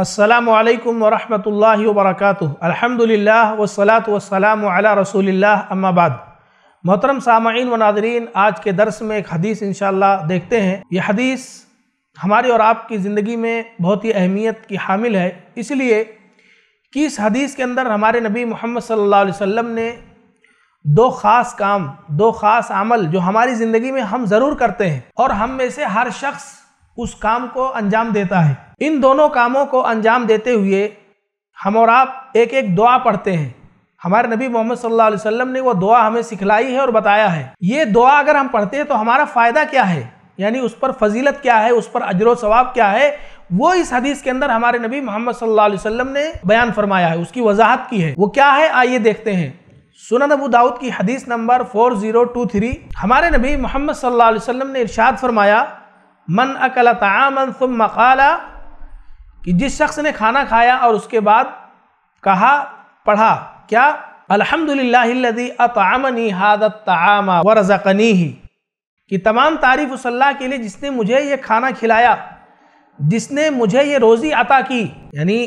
असलकम वरहमल वरक अलहमदिल्ला वसलात वसलाम अला रसूलिल्लाह अम्माबाद मोहतरम सामीन व नादरीन आज के दर्स में एक हदीस इन देखते हैं यह हदीस हमारी और आपकी ज़िंदगी में बहुत ही अहमियत की हामिल है इसलिए कि इस हदीस के अंदर हमारे नबी मोहम्मद सल्लल्लाहु अलैहि वसल्लम ने दो ख़ास काम दो ख़ास अमल जो हमारी ज़िंदगी में हम ज़रूर करते हैं और हम में से हर शख्स उस काम को अंजाम देता है इन दोनों कामों को अंजाम देते हुए हम और आप एक एक दुआ पढ़ते हैं हमारे नबी मोहम्मद सल्लल्लाहु अलैहि वसल्लम ने वो दुआ हमें सिखलाई है और बताया है ये दुआ अगर हम पढ़ते हैं तो हमारा फ़ायदा क्या है यानी उस पर फजीलत क्या है उस पर अजर सवाब क्या है वो इस हदीस के अंदर हमारे नबी मोहम्मद सल्लल्लाहु अलैहि वसल्लम ने बयान फरमाया है उसकी वजाहत की है वो क्या है आइए देखते हैं सुनन अबू दाऊद की हदीस नंबर 4023 हमारे नबी मोहम्मद सल्लल्लाहु अलैहि वसल्लम ने इरशाद फरमाया मन अकल तमन सुम मकाला कि जिस शख्स ने खाना खाया और उसके बाद कहा पढ़ा क्या अलहमदिल्लादी अतामनी हादत तमा व ही कि तमाम तारीफ़ उसल्ला के लिए जिसने मुझे ये खाना खिलाया जिसने मुझे ये रोज़ी अता की यानी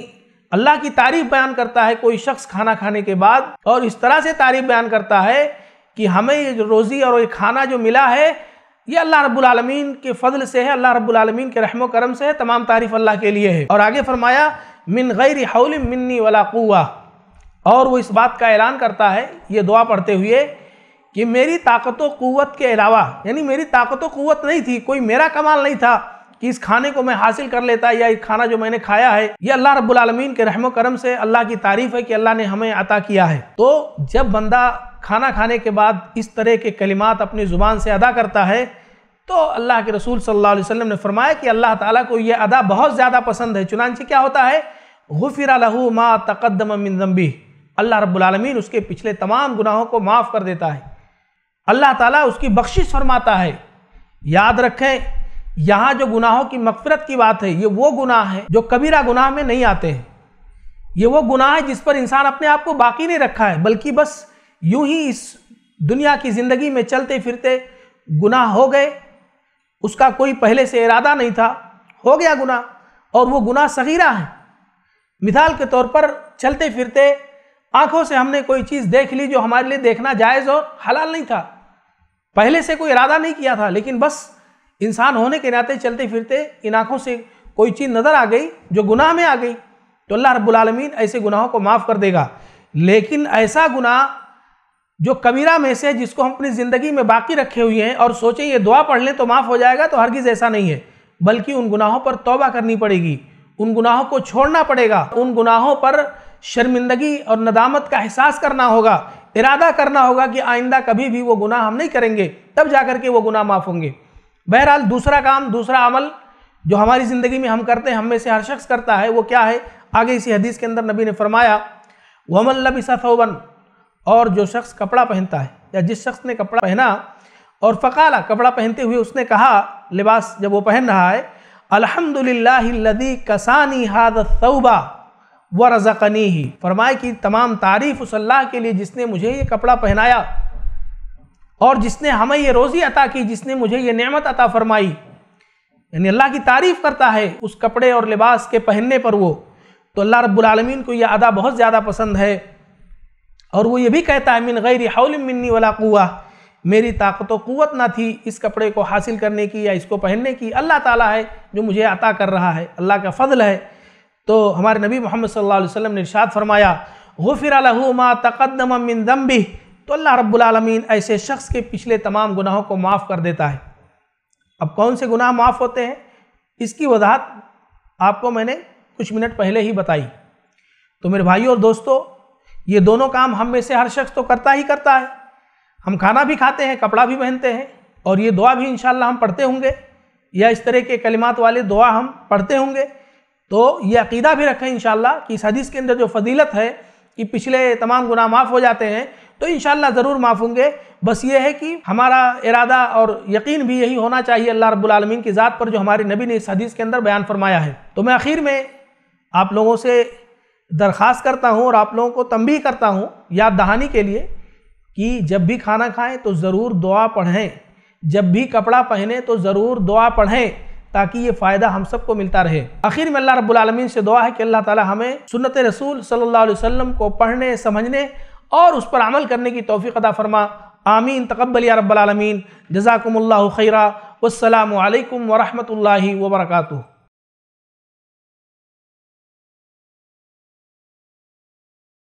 अल्लाह की तारीफ बयान करता है कोई शख्स खाना खाने के बाद और इस तरह से तारीफ बयान करता है कि हमें ये रोज़ी और ये खाना जो मिला है ये अल्लाह रब्बुल रबालमीन के फजल से है अल्लाह रब्बुल रबालमीन के रहम करम से है तमाम तारीफ अल्लाह के लिए है और आगे फरमाया मिन गैर हौल मिन्नी वला कुआ और वो इस बात का ऐलान करता है ये दुआ पढ़ते हुए कि मेरी ताकत क़वत के अलावा यानी मेरी ताकत क़वत नहीं थी कोई मेरा कमाल नहीं था कि इस खाने को मैं हासिल कर लेता या ये खाना जो मैंने खाया है ये अल्लाह रब्बुल रबालमीन के रहमो करम से अल्लाह की तारीफ़ है कि अल्लाह ने हमें अता किया है तो जब बंदा खाना खाने के बाद इस तरह के कलिमात अपनी ज़ुबान से अदा करता है तो अल्लाह के रसूल सल्लल्लाहु अलैहि वसल्लम ने फरमाया कि अल्लाह ताला को यह अदा बहुत ज़्यादा पसंद है चुनानचे क्या होता है गुफिर लहू मा तकदम मिन जम्बी अल्लाह रब्बुल उसके पिछले तमाम गुनाहों को माफ़ कर देता है अल्लाह ताला उसकी बख्शिश फरमाता है याद रखें यहाँ जो गुनाहों की मगफरत की बात है ये वो गुनाह है जो कबीरा गुनाह में नहीं आते हैं ये वो गुनाह है जिस पर इंसान अपने आप को बाकी नहीं रखा है बल्कि बस यूं ही इस दुनिया की ज़िंदगी में चलते फिरते गुनाह हो गए उसका कोई पहले से इरादा नहीं था हो गया गुनाह और वो गुनाह सगीरा है मिसाल के तौर पर चलते फिरते आंखों से हमने कोई चीज़ देख ली जो हमारे लिए देखना जायज़ और हलाल नहीं था पहले से कोई इरादा नहीं किया था लेकिन बस इंसान होने के नाते चलते फिरते इन आँखों से कोई चीज़ नज़र आ गई जो गुनाह में आ गई तो अल्लाह रब्बुल रबालमीन ऐसे गुनाहों को माफ़ कर देगा लेकिन ऐसा गुनाह जो कबीरा में से जिसको हम अपनी ज़िंदगी में बाकी रखे हुए हैं और सोचें ये दुआ पढ़ लें तो माफ़ हो जाएगा तो हरगिज़ ऐसा नहीं है बल्कि उन गुनाहों पर तोबा करनी पड़ेगी उन गुनाहों को छोड़ना पड़ेगा उन गुनाहों पर शर्मिंदगी और नदामत का एहसास करना होगा इरादा करना होगा कि आइंदा कभी भी वो गुनाह हम नहीं करेंगे तब जा कर के वो गुनाह माफ़ होंगे बहरहाल दूसरा काम दूसरा अमल जो हमारी ज़िंदगी में हम करते हैं हम में से हर शख्स करता है वो क्या है आगे इसी हदीस के अंदर नबी ने फरमाया वमल्लबी सफ़ोबन और जो शख्स कपड़ा पहनता है या जिस शख्स ने कपड़ा पहना और फ़काला कपड़ा पहनते हुए उसने कहा लिबास जब वो पहन रहा है अलहमदिल्लादी कसानी हादबा व कनी ही फरमाए कि तमाम तारीफ़ उस अल्लाह के लिए जिसने मुझे ये कपड़ा पहनाया और जिसने हमें ये रोज़ी अता की जिसने मुझे ये नेमत अता फरमाई यानी अल्लाह की तारीफ़ करता है उस कपड़े और लिबास के पहनने पर वो तो अल्लाह रब्बुल रबालमीन को यह अदा बहुत ज़्यादा पसंद है और वो ये भी कहता है मिन गैर हौल मिन्नी वाला कुआ मेरी ताकत कुत ना थी इस कपड़े को हासिल करने की या इसको पहनने की अल्लाह ताला है जो मुझे अता कर रहा है अल्लाह का फ़ल है तो हमारे नबी मोहम्मद सल्लल्लाहु अलैहि वसल्लम ने इरशाद फरमाया फिर मा तकदम मिन भी तो अल्लाह रब्बुल रबालमीन ऐसे शख्स के पिछले तमाम गुनाहों को माफ़ कर देता है अब कौन से गुनाह माफ़ होते हैं इसकी वजाहत आपको मैंने कुछ मिनट पहले ही बताई तो मेरे भाई और दोस्तों ये दोनों काम हम में से हर शख्स तो करता ही करता है हम खाना भी खाते हैं कपड़ा भी पहनते हैं और ये दुआ भी इंशाल्लाह हम पढ़ते होंगे या इस तरह के कलिमात वाले दुआ हम पढ़ते होंगे तो ये अकीदा भी रखें इंशाल्लाह कि इस हदीस के अंदर जो फजीलत है कि पिछले तमाम गुनाह माफ़ हो जाते हैं तो इन ज़रूर माफ़ होंगे बस ये है कि हमारा इरादा और यकीन भी यही होना चाहिए अल्लाह रब्बुल की ज़ात पर जो हमारे नबी ने इस हदीस के अंदर बयान फरमाया है तो मैं आखिर में आप लोगों से दरख्वास्त करता हूँ और आप लोगों को तंबी करता हूँ याद दहानी के लिए कि जब भी खाना खाएं तो ज़रूर दुआ पढ़ें जब भी कपड़ा पहने तो ज़रूर दुआ पढ़ें ताकि ये फ़ायदा हम सबको मिलता रहे आखिर में अल्लाह रब्लमिन से दुआ है कि अल्लाह ताला हमें सुन्नत रसूल सल्लल्लाहु अलैहि वसल्लम को पढ़ने समझने और उस पर अमल करने की तोफ़ी अदा फरमा आमीन तकबल या रब्लमिन जजाकम्ला खैरा वालकम वरहमल वबरकू